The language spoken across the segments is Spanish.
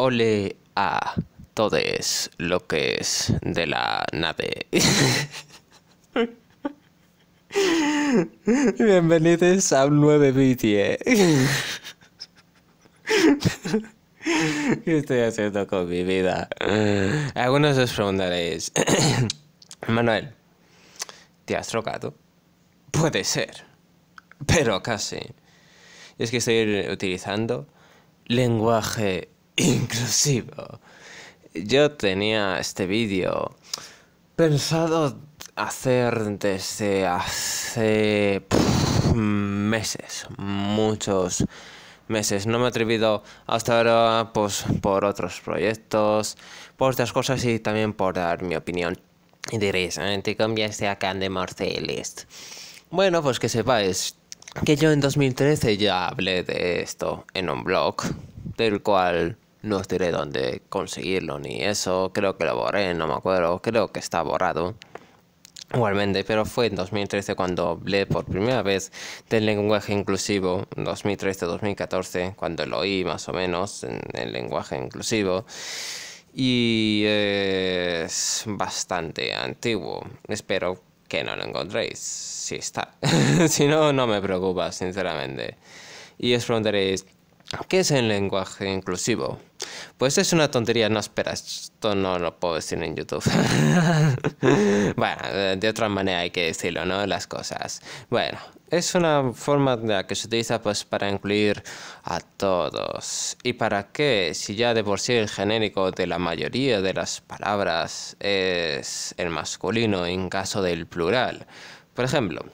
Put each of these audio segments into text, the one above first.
Ole a todos lo que es de la nave. Bienvenidos a un nuevo ¿Qué estoy haciendo con mi vida? Algunos os preguntaréis, Manuel, ¿te has trocado? Puede ser, pero casi. Es que estoy utilizando lenguaje inclusivo. Yo tenía este vídeo pensado hacer desde hace meses, muchos meses. No me he atrevido hasta ahora pues, por otros proyectos, por otras cosas y también por dar mi opinión. Y diréis, ah, te cambiaste a Can de Marcelist. Bueno, pues que sepáis que yo en 2013 ya hablé de esto en un blog, del cual no os diré dónde conseguirlo ni eso, creo que lo borré, no me acuerdo, creo que está borrado. Igualmente, pero fue en 2013 cuando hablé por primera vez del lenguaje inclusivo, 2013-2014, cuando lo oí más o menos en el lenguaje inclusivo, y es bastante antiguo. Espero que no lo encontréis, si está. si no, no me preocupa, sinceramente. Y os preguntaréis, Ah. ¿Qué es el lenguaje inclusivo? Pues es una tontería, no esperas, esto no lo puedo decir en YouTube. bueno, de otra manera hay que decirlo, ¿no? Las cosas. Bueno, es una forma de que se utiliza pues para incluir a todos. ¿Y para qué? Si ya de por sí el genérico de la mayoría de las palabras es el masculino en caso del plural. Por ejemplo,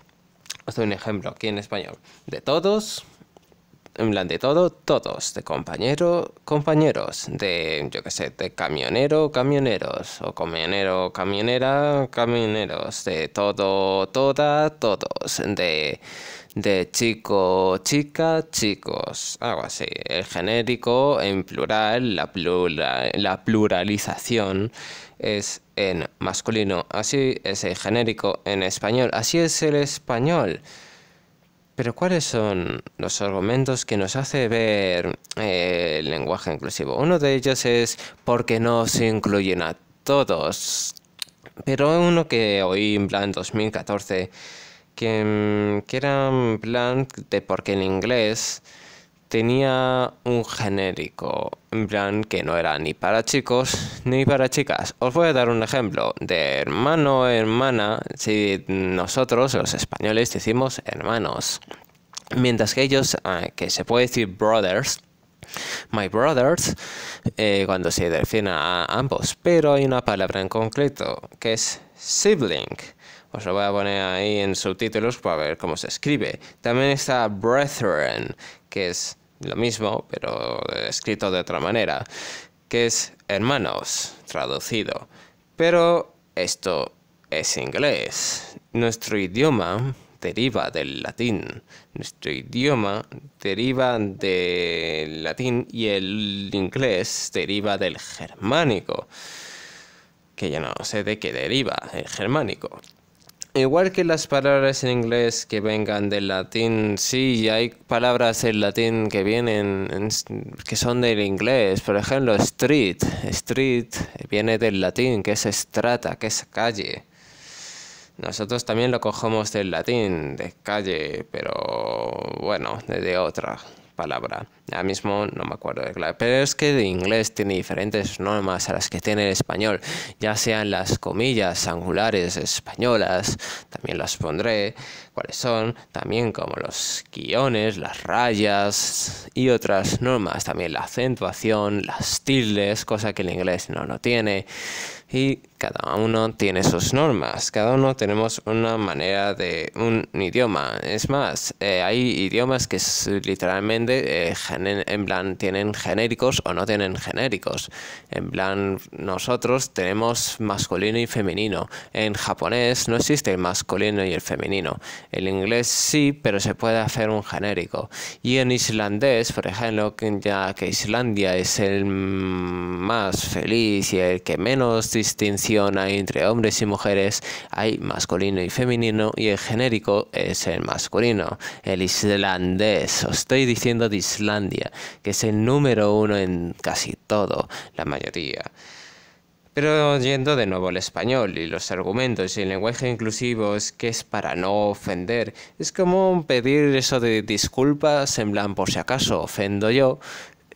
os doy un ejemplo aquí en español. De todos, en plan de todo, todos, de compañero, compañeros, de, yo qué sé, de camionero, camioneros, o camionero, camionera, camioneros, de todo, toda, todos, de, de chico, chica, chicos, algo así. El genérico en plural, la, la pluralización es en masculino, así es el genérico en español, así es el español. Pero ¿cuáles son los argumentos que nos hace ver eh, el lenguaje inclusivo? Uno de ellos es porque no se incluyen a todos. Pero uno que oí en plan 2014, que, mm, que era en plan de porque en inglés tenía un genérico, en plan que no era ni para chicos ni para chicas. Os voy a dar un ejemplo de hermano, hermana, si nosotros los españoles decimos hermanos, mientras que ellos, ah, que se puede decir brothers, My brothers, eh, cuando se define a ambos, pero hay una palabra en concreto que es sibling. Os lo voy a poner ahí en subtítulos para ver cómo se escribe. También está brethren, que es lo mismo, pero escrito de otra manera, que es hermanos, traducido. Pero esto es inglés. Nuestro idioma deriva del latín. Nuestro idioma deriva del latín y el inglés deriva del germánico. Que ya no sé de qué deriva el germánico. Igual que las palabras en inglés que vengan del latín, sí, hay palabras en latín que vienen, que son del inglés. Por ejemplo, street. Street viene del latín, que es strata, que es calle. Nosotros también lo cogemos del latín, de calle, pero bueno, de otra palabra. Ahora mismo no me acuerdo de clave, pero es que el inglés tiene diferentes normas a las que tiene el español, ya sean las comillas angulares españolas, también las pondré, cuáles son, también como los guiones, las rayas y otras normas, también la acentuación, las tildes, cosa que el inglés no, no tiene y cada uno tiene sus normas, cada uno tenemos una manera de un idioma. Es más, eh, hay idiomas que literalmente eh, en plan tienen genéricos o no tienen genéricos. En plan nosotros tenemos masculino y femenino. En japonés no existe el masculino y el femenino. El inglés sí, pero se puede hacer un genérico. Y en islandés, por ejemplo, ya que Islandia es el más feliz y el que menos distinción hay entre hombres y mujeres, hay masculino y femenino y el genérico es el masculino, el islandés, os estoy diciendo de Islandia, que es el número uno en casi todo, la mayoría. Pero yendo de nuevo al español y los argumentos y el lenguaje inclusivo es que es para no ofender. Es como pedir eso de disculpas en plan por si acaso ofendo yo,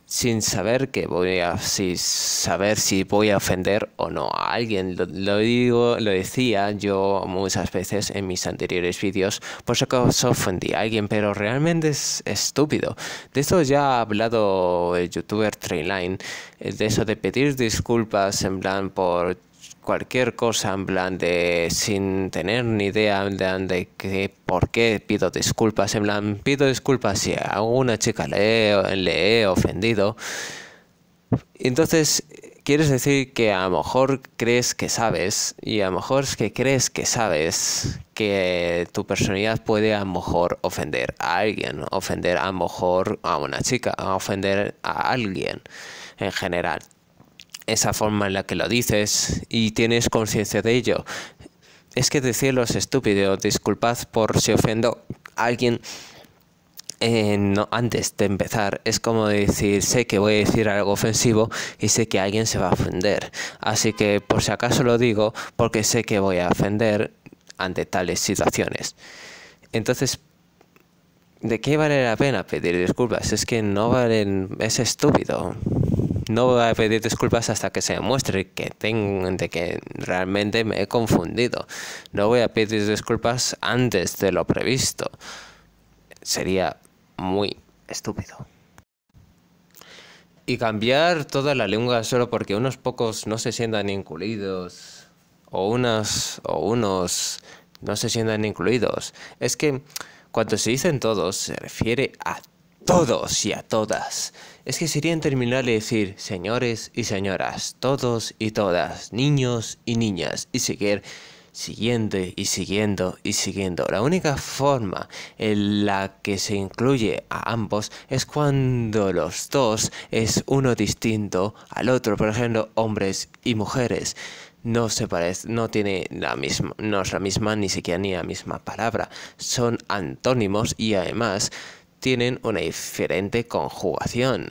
sin saber que voy a si saber si voy a ofender o no a alguien lo, digo lo decía yo muchas veces en mis anteriores vídeos por si acaso ofendí a alguien pero realmente es estúpido de eso ya ha hablado el youtuber Trainline, eh, de eso de pedir disculpas en plan por cualquier cosa en plan de sin tener ni idea de que, por qué pido disculpas, en plan pido disculpas si a alguna chica le, le he ofendido. Entonces, quieres decir que a lo mejor crees que sabes y a lo mejor es que crees que sabes que tu personalidad puede a lo mejor ofender a alguien, ofender a lo mejor a una chica, ofender a alguien en general esa forma en la que lo dices y tienes conciencia de ello. Es que decirlo es estúpido, disculpad por si ofendo a alguien eh, antes de empezar. Es como decir, sé que voy a decir algo ofensivo y sé que alguien se va a ofender. Así que por si acaso lo digo, porque sé que voy a ofender ante tales situaciones. Entonces, ¿de qué vale la pena pedir disculpas? Es que no valen, es estúpido no voy a pedir disculpas hasta que se demuestre que, tengo, de que realmente me he confundido. No voy a pedir disculpas antes de lo previsto. Sería muy estúpido. Y cambiar toda la lengua solo porque unos pocos no se sientan incluidos o unas o unos no se sientan incluidos. Es que cuando se dicen todos se refiere a todos y a todas. Es que sería interminable decir señores y señoras, todos y todas, niños y niñas, y seguir siguiendo y siguiendo y siguiendo. La única forma en la que se incluye a ambos es cuando los dos es uno distinto al otro, por ejemplo, hombres y mujeres no se parece, no tiene la misma, no es la misma, ni siquiera ni la misma palabra. Son antónimos y además tienen una diferente conjugación.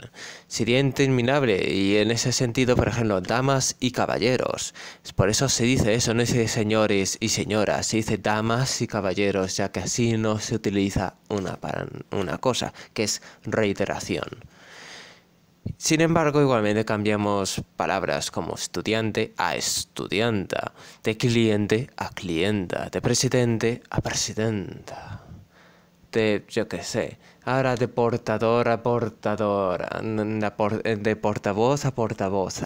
Sería interminable y en ese sentido, por ejemplo, damas y caballeros. Por eso se dice eso, no dice señores y señoras, se dice damas y caballeros, ya que así no se utiliza una, para una cosa, que es reiteración. Sin embargo, igualmente cambiamos palabras como estudiante a estudianta, de cliente a clienta, de presidente a presidenta de, yo qué sé, ahora de portadora a portadora, eh, de portavoz a portavoz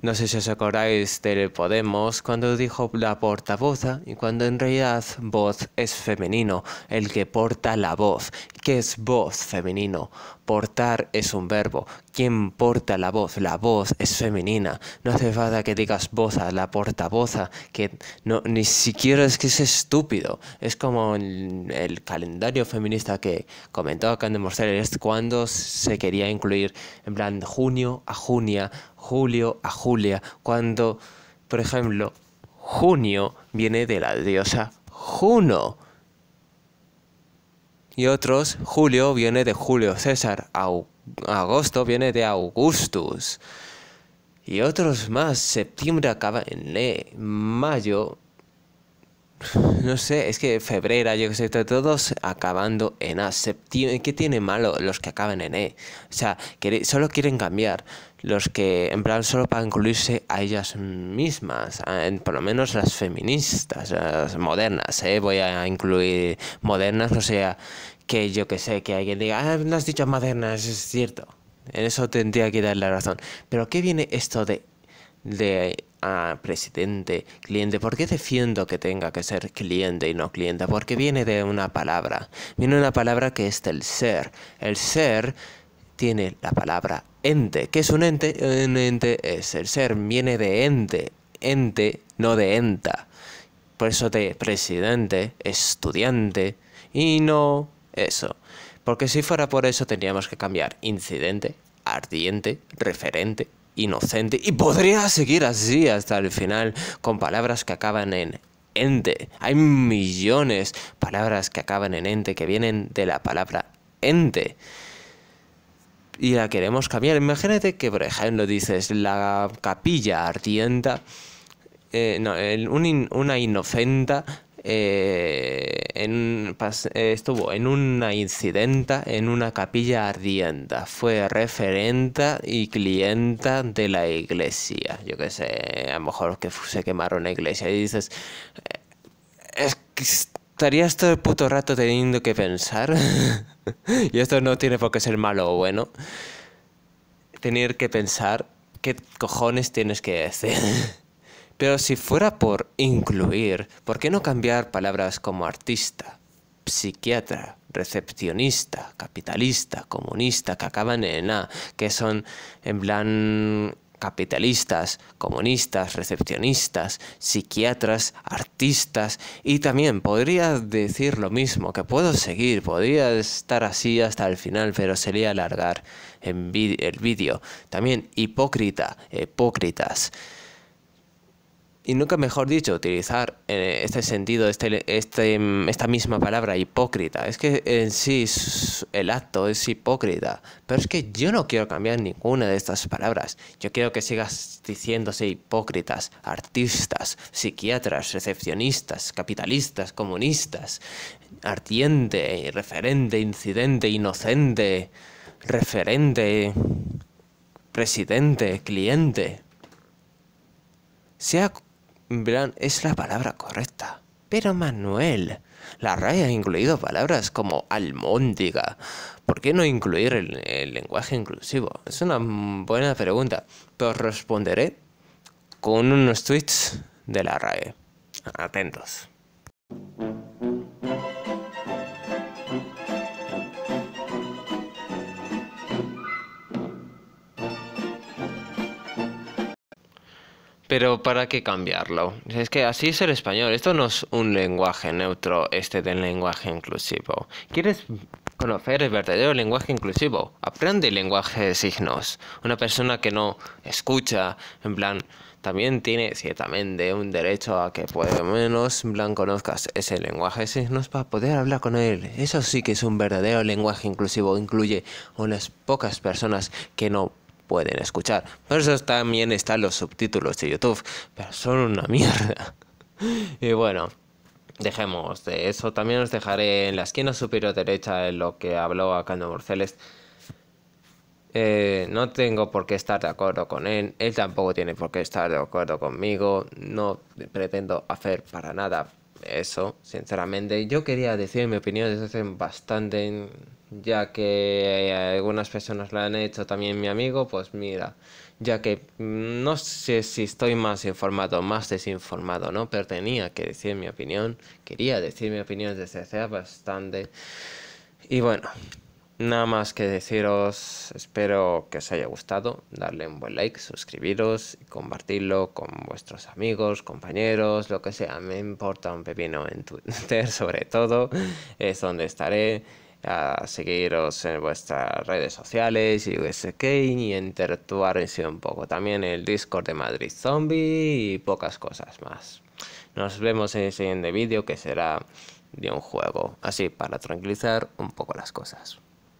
no sé si os acordáis del Podemos cuando dijo la portavoza ¿eh? y cuando en realidad voz es femenino, el que porta la voz. ¿Qué es voz femenino? Portar es un verbo. ¿Quién porta la voz? La voz es femenina. No hace falta que digas a la portavoza, ¿eh? que no, ni siquiera es que es estúpido. Es como el, calendario feminista que comentó Candemorcel, es cuando se quería incluir en plan junio a junia Julio a Julia, cuando, por ejemplo, junio viene de la diosa Juno. Y otros, julio viene de Julio César, agosto viene de Augustus. Y otros más, septiembre acaba en mayo no sé, es que febrera, yo que sé, todos acabando en A. ¿Qué tiene malo los que acaban en E? O sea, solo quieren cambiar. Los que, en plan, solo para incluirse a ellas mismas, por lo menos las feministas, las modernas, ¿eh? Voy a incluir modernas, o sea, que yo que sé, que alguien diga, ah, no has dicho modernas, es cierto. En eso tendría que darle la razón. Pero ¿qué viene esto de de ah, presidente, cliente. ¿Por qué defiendo que tenga que ser cliente y no cliente? Porque viene de una palabra. Viene una palabra que es del ser. El ser tiene la palabra ente. ¿Qué es un ente? Un ente es el ser. Viene de ente. Ente, no de enta. Por eso de presidente, estudiante y no eso. Porque si fuera por eso tendríamos que cambiar incidente, ardiente, referente, inocente. Y podría seguir así hasta el final con palabras que acaban en ente. Hay millones de palabras que acaban en ente, que vienen de la palabra ente. Y la queremos cambiar. Imagínate que, por ejemplo, dices la capilla ardienta. Eh, una inocenta eh, eh, estuvo en una incidenta en una capilla ardienta. Fue referenta y clienta de la iglesia. Yo qué sé, a lo mejor que se quemaron la iglesia. Y dices, eh, es estarías todo el este puto rato teniendo que pensar. y esto no tiene por qué ser malo o bueno. Tener que pensar qué cojones tienes que hacer. Pero si fuera por incluir, ¿por qué no cambiar palabras como artista, psiquiatra, recepcionista, capitalista, comunista, que acaban en A, que son en plan capitalistas, comunistas, recepcionistas, psiquiatras, artistas y también podría decir lo mismo, que puedo seguir, podría estar así hasta el final, pero sería alargar el vídeo. También hipócrita, hipócritas y nunca mejor dicho utilizar en eh, este sentido este, este, esta misma palabra hipócrita. Es que en sí el acto es hipócrita, pero es que yo no quiero cambiar ninguna de estas palabras. Yo quiero que sigas diciéndose hipócritas, artistas, psiquiatras, recepcionistas, capitalistas, comunistas, ardiente, referente, incidente, inocente, referente, presidente, cliente. Sea Verán, es la palabra correcta. Pero Manuel, la RAE ha incluido palabras como almóndiga. ¿Por qué no incluir el, lenguaje inclusivo? Es una buena pregunta, pero responderé con unos tweets de la RAE. Atentos. Pero ¿para qué cambiarlo? Es que así es el español. Esto no es un lenguaje neutro, este del lenguaje inclusivo. ¿Quieres conocer el verdadero lenguaje inclusivo? Aprende el lenguaje de signos. Una persona que no escucha, en plan, también tiene ciertamente un derecho a que por lo menos en plan conozcas ese lenguaje de signos para poder hablar con él. Eso sí que es un verdadero lenguaje inclusivo. Incluye unas pocas personas que no pueden escuchar. Por eso también están los subtítulos de YouTube, pero son una mierda. Y bueno, dejemos de eso. También os dejaré en la esquina superior derecha en lo que habló acá Morceles. Eh, no tengo por qué estar de acuerdo con él, él tampoco tiene por qué estar de acuerdo conmigo, no pretendo hacer para nada eso, sinceramente. Yo quería decir mi opinión desde hace bastante, ya que eh, algunas personas lo han hecho también mi amigo, pues mira, ya que mm, no sé si estoy más informado o más desinformado, ¿no? Pero tenía que decir mi opinión, quería decir mi opinión desde hace bastante. Y bueno, Nada más que deciros, espero que os haya gustado, darle un buen like, suscribiros y compartirlo con vuestros amigos, compañeros, lo que sea, me importa un pepino en Twitter sobre todo, es donde estaré, a seguiros en vuestras redes sociales y USK y si un poco también el Discord de Madrid Zombie y pocas cosas más. Nos vemos en el siguiente vídeo que será de un juego, así para tranquilizar un poco las cosas.